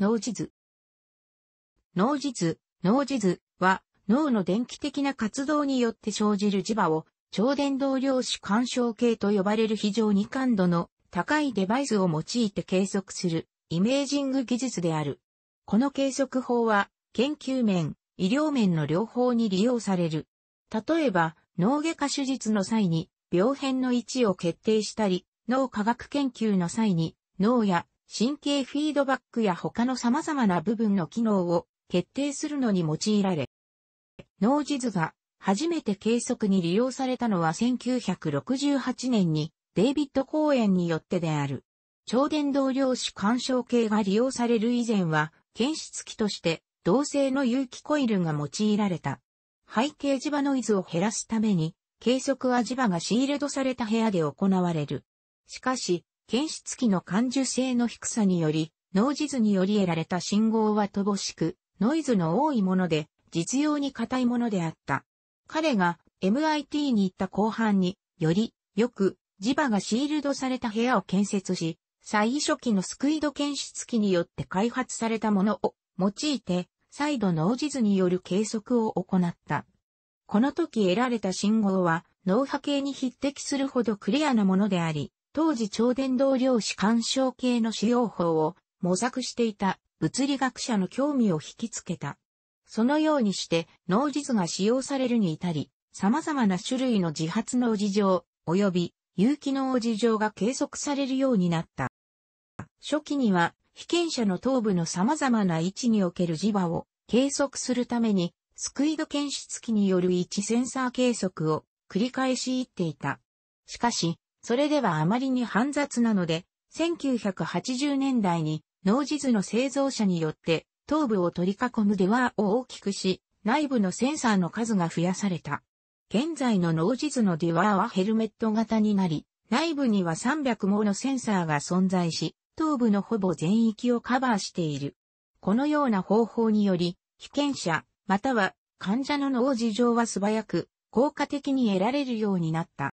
脳地図。脳地図、脳地図は脳の電気的な活動によって生じる磁場を超電導量子干渉系と呼ばれる非常に感度の高いデバイスを用いて計測するイメージング技術である。この計測法は研究面、医療面の両方に利用される。例えば脳外科手術の際に病変の位置を決定したり、脳科学研究の際に脳や神経フィードバックや他の様々な部分の機能を決定するのに用いられ、脳地図が初めて計測に利用されたのは1968年にデイビッド・公園によってである。超伝導量子干渉計が利用される以前は、検出器として同性の有機コイルが用いられた。背景磁場ノイズを減らすために、計測は磁場がシールドされた部屋で行われる。しかし、検出器の感受性の低さにより、脳地図により得られた信号は乏しく、ノイズの多いもので、実用に硬いものであった。彼が MIT に行った後半に、よりよく磁場がシールドされた部屋を建設し、最初期のスクイド検出器によって開発されたものを用いて、再度脳地図による計測を行った。この時得られた信号は脳波形に匹敵するほどクリアなものであり、当時超伝導量子干渉系の使用法を模索していた物理学者の興味を引きつけた。そのようにして脳実が使用されるに至り、様々な種類の自発脳事情及び有機脳事情が計測されるようになった。初期には被験者の頭部の様々な位置における磁場を計測するために、スクイド検出器による位置センサー計測を繰り返し言っていた。しかし、それではあまりに煩雑なので、1980年代に脳地図の製造者によって頭部を取り囲むデアーを大きくし、内部のセンサーの数が増やされた。現在の脳地図のデュアーはヘルメット型になり、内部には300ものセンサーが存在し、頭部のほぼ全域をカバーしている。このような方法により、被験者、または患者の脳事情は素早く、効果的に得られるようになった。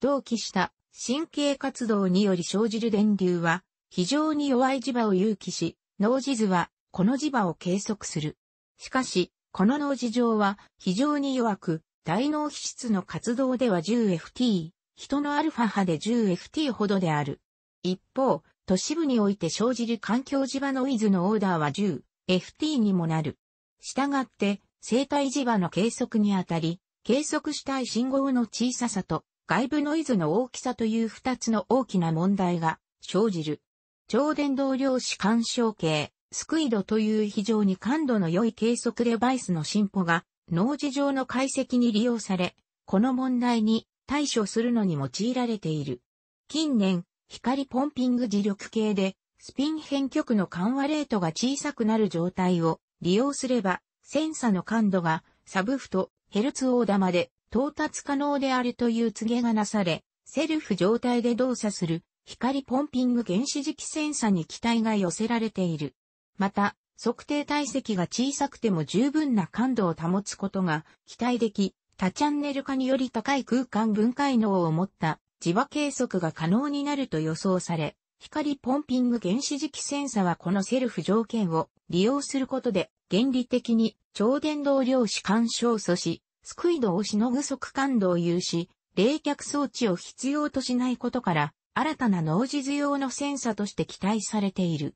同期した神経活動により生じる電流は、非常に弱い磁場を有機し、脳地図は、この磁場を計測する。しかし、この脳地上は、非常に弱く、大脳皮質の活動では 10FT、人のアルファ波で 10FT ほどである。一方、都市部において生じる環境磁場ノイズのオーダーは 10FT にもなる。したがって、生体磁場の計測にあたり、計測したい信号の小ささと外部ノイズの大きさという二つの大きな問題が生じる。超電導量子干渉計、スクイドという非常に感度の良い計測デバイスの進歩が、脳事上の解析に利用され、この問題に対処するのに用いられている。近年、光ポンピング磁力計で、スピン変極の緩和レートが小さくなる状態を利用すれば、センサの感度がサブフト、ヘルツ大玉で到達可能であるという告げがなされ、セルフ状態で動作する光ポンピング原子磁気センサに期待が寄せられている。また、測定体積が小さくても十分な感度を保つことが期待でき、多チャンネル化により高い空間分解能を持った磁場計測が可能になると予想され、光ポンピング原子磁気センサはこのセルフ条件を利用することで原理的に超伝導量子干渉素子救い戸をしのぐ速感度を有し、冷却装置を必要としないことから、新たな脳地図用のセンサとして期待されている。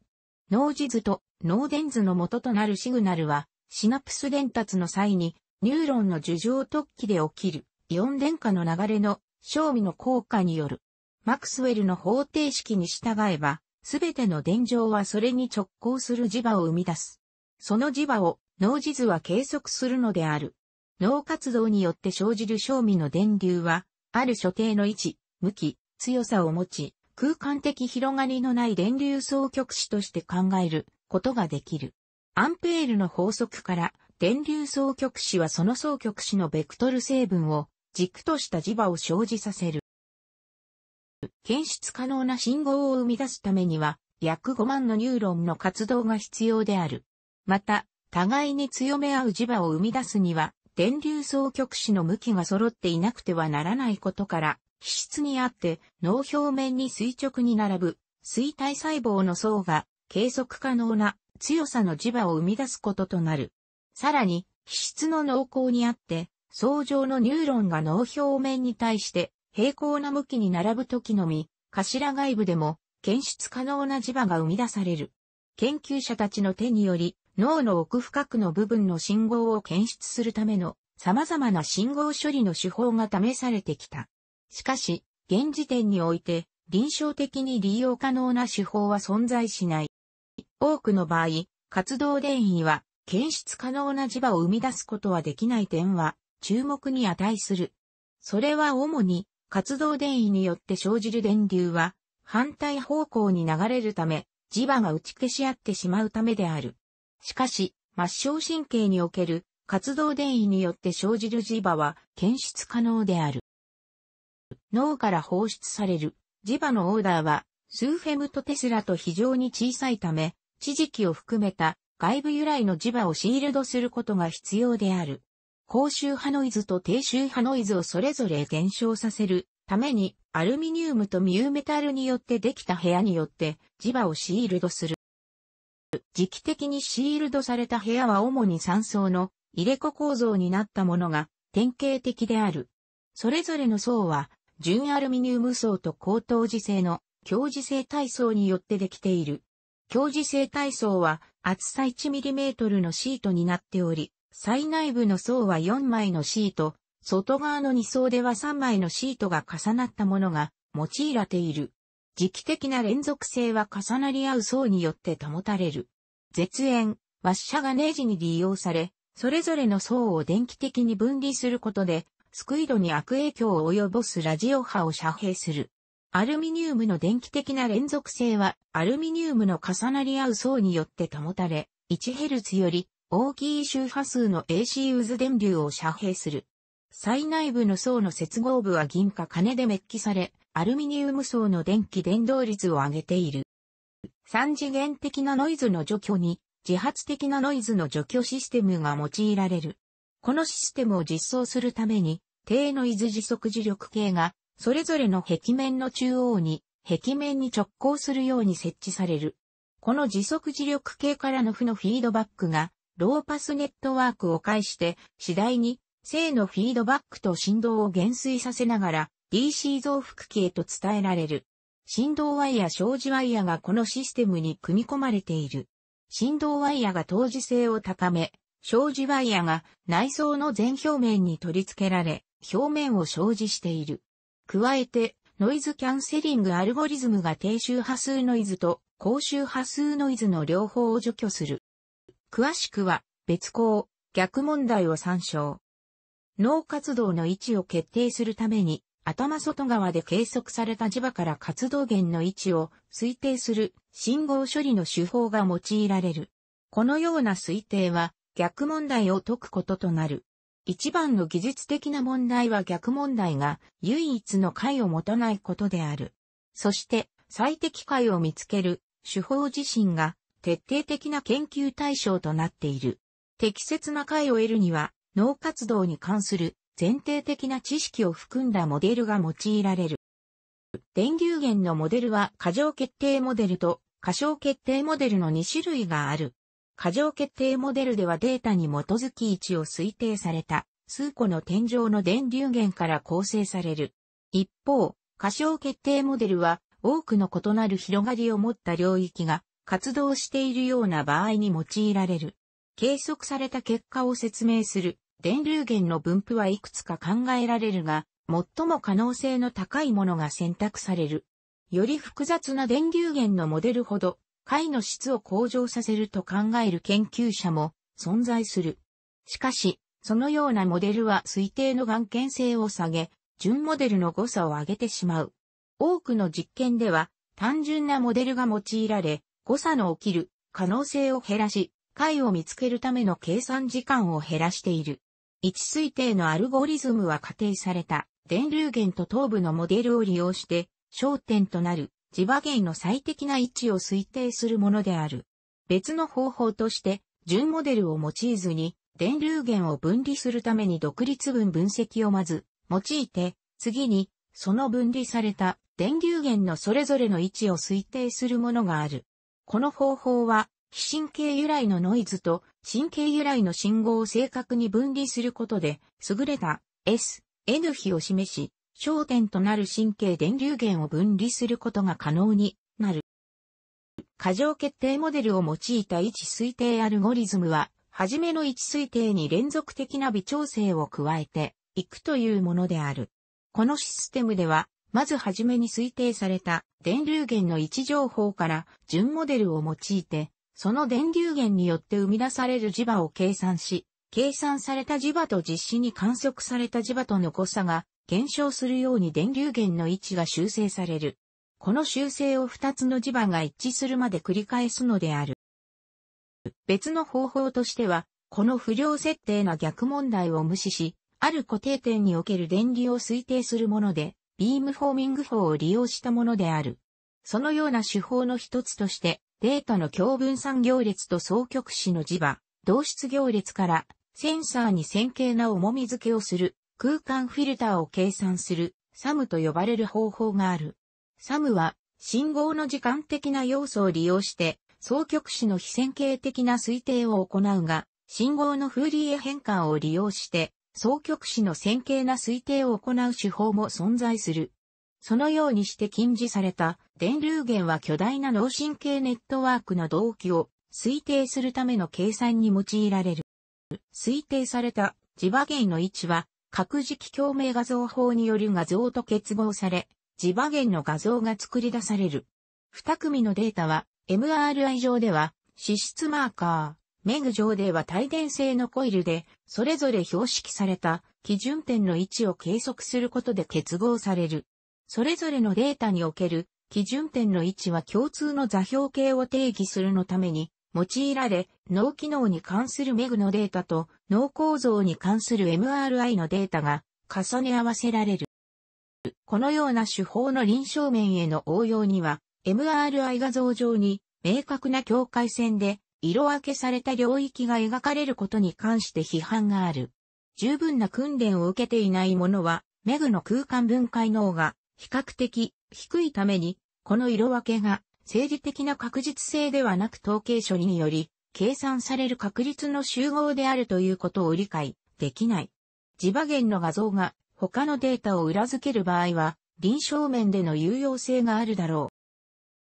脳地図と脳電図の元となるシグナルは、シナプス伝達の際に、ニューロンの樹状突起で起きる、イオン電荷の流れの、賞味の効果による。マクスウェルの方程式に従えば、すべての電状はそれに直行する磁場を生み出す。その磁場を、脳地図は計測するのである。脳活動によって生じる正味の電流は、ある所定の位置、向き、強さを持ち、空間的広がりのない電流双極子として考えることができる。アンペールの法則から、電流双極子はその双極子のベクトル成分を軸とした磁場を生じさせる。検出可能な信号を生み出すためには、約5万のニューロンの活動が必要である。また、互いに強め合う磁場を生み出すには、電流双極子の向きが揃っていなくてはならないことから、皮質にあって脳表面に垂直に並ぶ水体細胞の層が計測可能な強さの磁場を生み出すこととなる。さらに、皮質の濃厚にあって、層状のニューロンが脳表面に対して平行な向きに並ぶ時のみ、頭外部でも検出可能な磁場が生み出される。研究者たちの手により、脳の奥深くの部分の信号を検出するための様々な信号処理の手法が試されてきた。しかし、現時点において臨床的に利用可能な手法は存在しない。多くの場合、活動電位は検出可能な磁場を生み出すことはできない点は注目に値する。それは主に活動電位によって生じる電流は反対方向に流れるため磁場が打ち消し合ってしまうためである。しかし、末梢神経における活動電位によって生じる磁場は検出可能である。脳から放出される磁場のオーダーは数フェムとテスラと非常に小さいため、地磁気を含めた外部由来の磁場をシールドすることが必要である。高周波ノイズと低周波ノイズをそれぞれ減少させるためにアルミニウムとミューメタルによってできた部屋によって磁場をシールドする。時期的にシールドされた部屋は主に3層の入れ子構造になったものが典型的である。それぞれの層は、純アルミニウム層と高等磁性の強磁性体層によってできている。強磁性体層は厚さ 1mm のシートになっており、最内部の層は4枚のシート、外側の2層では3枚のシートが重なったものが用いられている。時期的な連続性は重なり合う層によって保たれる。絶縁、ワッシャがネージに利用され、それぞれの層を電気的に分離することで、スクイドに悪影響を及ぼすラジオ波を遮蔽する。アルミニウムの電気的な連続性は、アルミニウムの重なり合う層によって保たれ、1Hz より大きい周波数の AC 渦電流を遮蔽する。最内部の層の接合部は銀か金でメッキされ、アルミニウム層の電気伝導率を上げている。三次元的なノイズの除去に自発的なノイズの除去システムが用いられる。このシステムを実装するために低ノイズ時速磁力計がそれぞれの壁面の中央に壁面に直行するように設置される。この時速磁力計からの負のフィードバックがローパスネットワークを介して次第に正のフィードバックと振動を減衰させながら DC 増幅器へと伝えられる。振動ワイヤ障子ワイヤがこのシステムに組み込まれている。振動ワイヤが当時性を高め、障子ワイヤが内装の全表面に取り付けられ、表面を障子している。加えて、ノイズキャンセリングアルゴリズムが低周波数ノイズと高周波数ノイズの両方を除去する。詳しくは別項、逆問題を参照。脳活動の位置を決定するために頭外側で計測された磁場から活動源の位置を推定する信号処理の手法が用いられる。このような推定は逆問題を解くこととなる。一番の技術的な問題は逆問題が唯一の解を持たないことである。そして最適解を見つける手法自身が徹底的な研究対象となっている。適切な解を得るには脳活動に関する前提的な知識を含んだモデルが用いられる。電流源のモデルは過剰決定モデルと過小決定モデルの2種類がある。過剰決定モデルではデータに基づき位置を推定された数個の天井の電流源から構成される。一方、過小決定モデルは多くの異なる広がりを持った領域が活動しているような場合に用いられる。計測された結果を説明する電流源の分布はいくつか考えられるが、最も可能性の高いものが選択される。より複雑な電流源のモデルほど、解の質を向上させると考える研究者も存在する。しかし、そのようなモデルは推定の眼見性を下げ、準モデルの誤差を上げてしまう。多くの実験では、単純なモデルが用いられ、誤差の起きる可能性を減らし、解を見つけるための計算時間を減らしている。位置推定のアルゴリズムは仮定された電流源と頭部のモデルを利用して焦点となる磁場源の最適な位置を推定するものである。別の方法として準モデルを用いずに電流源を分離するために独立分分析をまず用いて次にその分離された電流源のそれぞれの位置を推定するものがある。この方法は非神経由来のノイズと神経由来の信号を正確に分離することで、優れた S、N 比を示し、焦点となる神経電流源を分離することが可能になる。過剰決定モデルを用いた位置推定アルゴリズムは、はじめの位置推定に連続的な微調整を加えていくというものである。このシステムでは、まずはじめに推定された電流源の位置情報から準モデルを用いてその電流源によって生み出される磁場を計算し、計算された磁場と実施に観測された磁場との誤差が減少するように電流源の位置が修正される。この修正を2つの磁場が一致するまで繰り返すのである。別の方法としては、この不良設定な逆問題を無視し、ある固定点における電流を推定するもので、ビームフォーミング法を利用したものである。そのような手法の一つとして、データの共分散行列と双極子の磁場、同質行列からセンサーに線形な重み付けをする空間フィルターを計算するサムと呼ばれる方法がある。サムは信号の時間的な要素を利用して双極子の非線形的な推定を行うが、信号のフーリエ変換を利用して双極子の線形な推定を行う手法も存在する。そのようにして禁じされた電流源は巨大な脳神経ネットワークの動機を推定するための計算に用いられる。推定された磁場源の位置は各磁気共鳴画像法による画像と結合され、磁場源の画像が作り出される。二組のデータは MRI 上では脂質マーカー、メグ上では帯電性のコイルで、それぞれ標識された基準点の位置を計測することで結合される。それぞれのデータにおける基準点の位置は共通の座標系を定義するのために用いられ、脳機能に関するメグのデータと脳構造に関する MRI のデータが重ね合わせられる。このような手法の臨床面への応用には、MRI 画像上に明確な境界線で色分けされた領域が描かれることに関して批判がある。十分な訓練を受けていないものは、メグの空間分解能が比較的低いために、この色分けが政治的な確実性ではなく統計処理により計算される確率の集合であるということを理解できない。地場源の画像が他のデータを裏付ける場合は臨床面での有用性があるだろ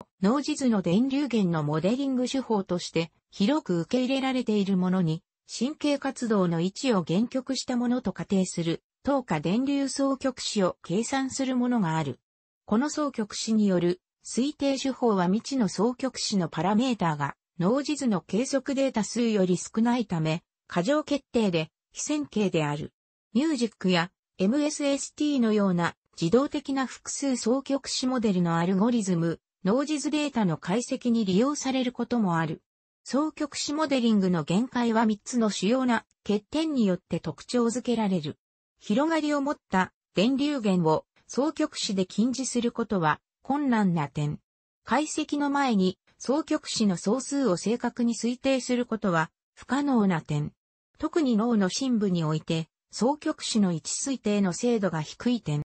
う。脳地図の電流源のモデリング手法として広く受け入れられているものに神経活動の位置を限局したものと仮定する等価電流総極子を計算するものがある。この総極子による推定手法は未知の総極子のパラメータが脳地図の計測データ数より少ないため、過剰決定で非線形である。ミュージックや MSST のような自動的な複数総極子モデルのアルゴリズム、脳地図データの解析に利用されることもある。双極子モデリングの限界は3つの主要な欠点によって特徴づけられる。広がりを持った電流源を双極子で禁じすることは困難な点。解析の前に双極子の総数を正確に推定することは不可能な点。特に脳の深部において、双極子の位置推定の精度が低い点。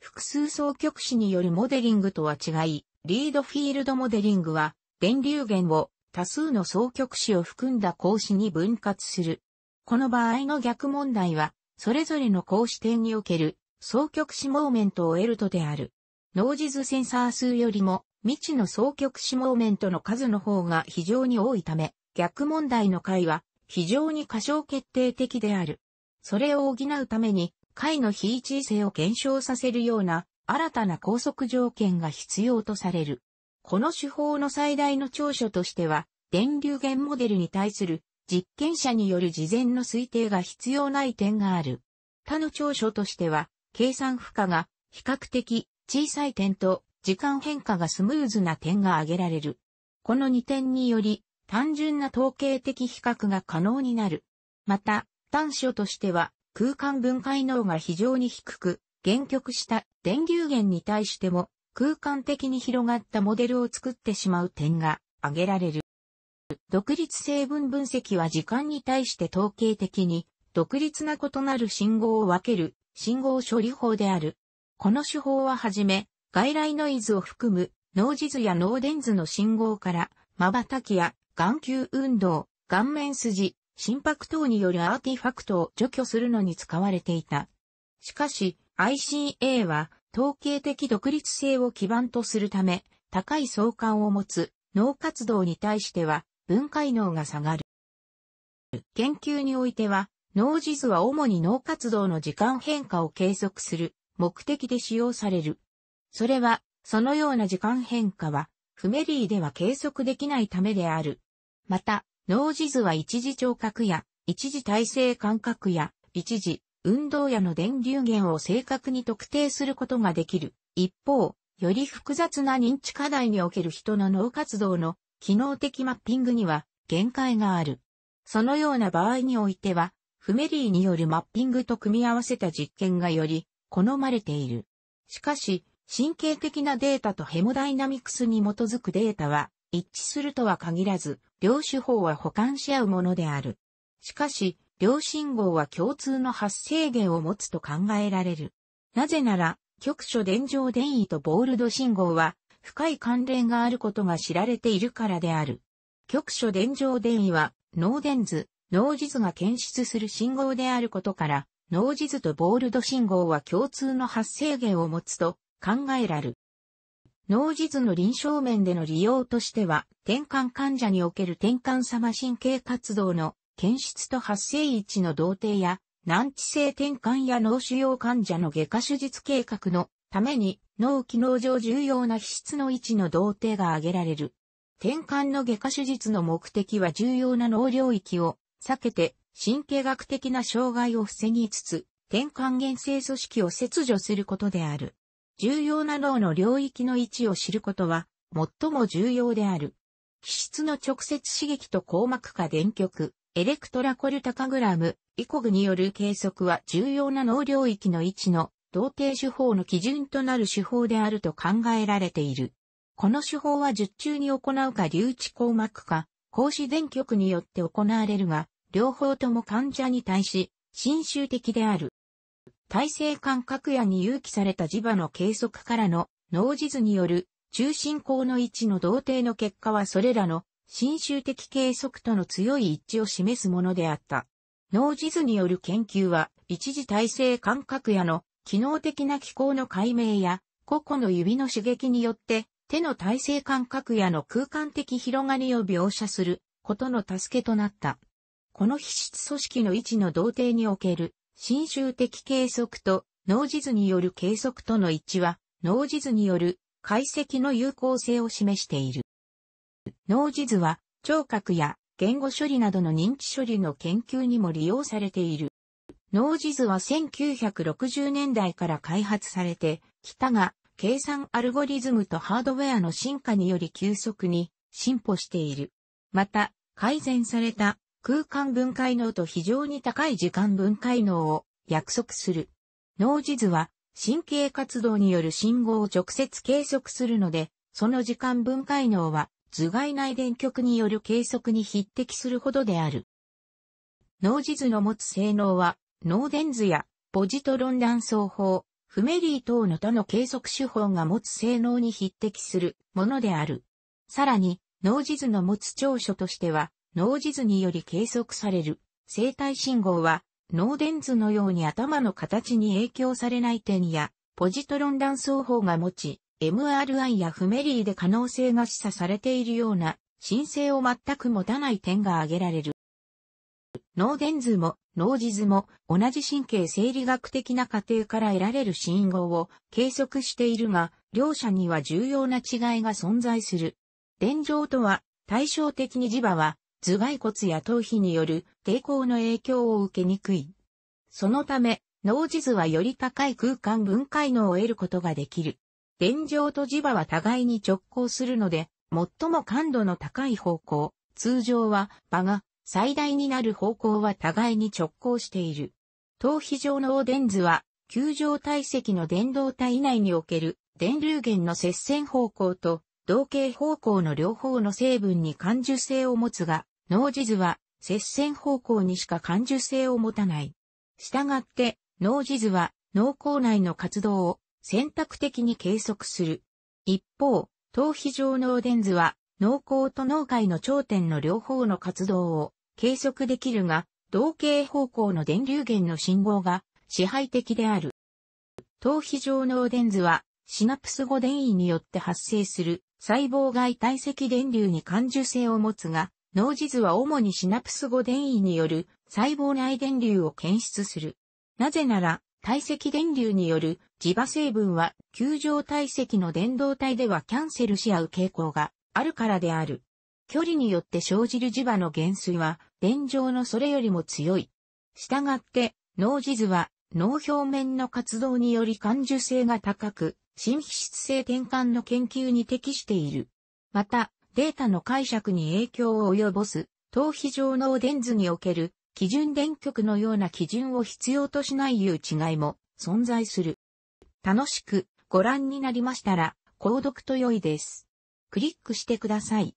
複数双極子によるモデリングとは違い、リードフィールドモデリングは、電流源を多数の双極子を含んだ格子に分割する。この場合の逆問題は、それぞれの格子点における双極子モーメントを得るとである。ノージズセンサー数よりも未知の双極子モーメントの数の方が非常に多いため、逆問題の解は非常に過小決定的である。それを補うために解の非一位性を減少させるような新たな高速条件が必要とされる。この手法の最大の長所としては、電流源モデルに対する実験者による事前の推定が必要ない点がある。他の長所としては、計算負荷が比較的小さい点と時間変化がスムーズな点が挙げられる。この2点により単純な統計的比較が可能になる。また、短所としては空間分解能が非常に低く、限局した電流源に対しても空間的に広がったモデルを作ってしまう点が挙げられる。独立成分分析は時間に対して統計的に独立な異なる信号を分ける信号処理法である。この手法ははじめ、外来ノイズを含む脳地図や脳電図の信号から瞬きや眼球運動、顔面筋、心拍等によるアーティファクトを除去するのに使われていた。しかし ICA は統計的独立性を基盤とするため高い相関を持つ脳活動に対しては分解能が下がる。研究においては、脳地図は主に脳活動の時間変化を計測する目的で使用される。それは、そのような時間変化は、フメリーでは計測できないためである。また、脳地図は一時聴覚や、一時体制感覚や、一時運動やの電流源を正確に特定することができる。一方、より複雑な認知課題における人の脳活動の機能的マッピングには限界がある。そのような場合においては、フメリーによるマッピングと組み合わせた実験がより好まれている。しかし、神経的なデータとヘモダイナミクスに基づくデータは一致するとは限らず、両手法は補完し合うものである。しかし、両信号は共通の発生源を持つと考えられる。なぜなら、局所電上電位とボールド信号は深い関連があることが知られているからである。局所電状電位は、脳電図、脳地図が検出する信号であることから、脳地図とボールド信号は共通の発生源を持つと考えられる。脳地図の臨床面での利用としては、転換患者における転換様神経活動の検出と発生位置の同定や、難治性転換や脳腫瘍患者の外科手術計画のために脳機能上重要な皮質の位置の同定が挙げられる。転換の外科手術の目的は重要な脳領域を避けて神経学的な障害を防ぎつつ、転換原性組織を切除することである。重要な脳の領域の位置を知ることは最も重要である。皮質の直接刺激と硬膜下電極、エレクトラコルタカグラム、イコグによる計測は重要な脳領域の位置の同定手法の基準となる手法であると考えられている。この手法は術中に行うか留置硬膜か、格子電極によって行われるが、両方とも患者に対し、侵襲的である。体制感覚やに誘起された磁場の計測からの脳地図による中心項の位置の同定の結果はそれらの侵襲的計測との強い一致を示すものであった。脳地図による研究は一時体制感覚やの機能的な機構の解明や、個々の指の刺激によって、手の体勢感覚やの空間的広がりを描写することの助けとなった。この皮質組織の位置の同定における、侵襲的計測と脳地図による計測との一致は、脳地図による解析の有効性を示している。脳地図は、聴覚や言語処理などの認知処理の研究にも利用されている。脳地図は1960年代から開発されてきたが、計算アルゴリズムとハードウェアの進化により急速に進歩している。また、改善された空間分解能と非常に高い時間分解能を約束する。脳地図は神経活動による信号を直接計測するので、その時間分解能は頭蓋内電極による計測に匹敵するほどである。脳地図の持つ性能は脳電図やポジトロン断層法、フメリー等の他の計測手法が持つ性能に匹敵するものである。さらに、脳地図の持つ長所としては、脳地図により計測される生体信号は、脳電図のように頭の形に影響されない点や、ポジトロン断層法が持ち、MRI やフメリーで可能性が示唆されているような、申請を全く持たない点が挙げられる。脳電図も脳地図も同じ神経生理学的な過程から得られる信号を計測しているが、両者には重要な違いが存在する。電状とは、対照的に磁場は、頭蓋骨や頭皮による抵抗の影響を受けにくい。そのため、脳地図はより高い空間分解能を得ることができる。電状と磁場は互いに直行するので、最も感度の高い方向、通常は場が最大になる方向は互いに直行している。頭皮上のオーデン図は、球状体積の電動体以内における電流源の接線方向と同型方向の両方の成分に感受性を持つが、脳地図は接線方向にしか感受性を持たない。したがって、脳地図は脳構内の活動を選択的に計測する。一方、頭皮状の電図は脳構と脳外の頂点の両方の活動を計測できるが、同型方向の電流源の信号が支配的である。頭皮上脳電図は、シナプス後電位によって発生する細胞外体積電流に感受性を持つが、脳地図は主にシナプス後電位による細胞内電流を検出する。なぜなら、体積電流による磁場成分は、球状体積の電動体ではキャンセルし合う傾向があるからである。距離によって生じる磁場の減衰は、電状のそれよりも強い。したがって、脳地図は、脳表面の活動により感受性が高く、新皮質性転換の研究に適している。また、データの解釈に影響を及ぼす、頭皮状脳電図における、基準電極のような基準を必要としないいう違いも存在する。楽しくご覧になりましたら、購読と良いです。クリックしてください。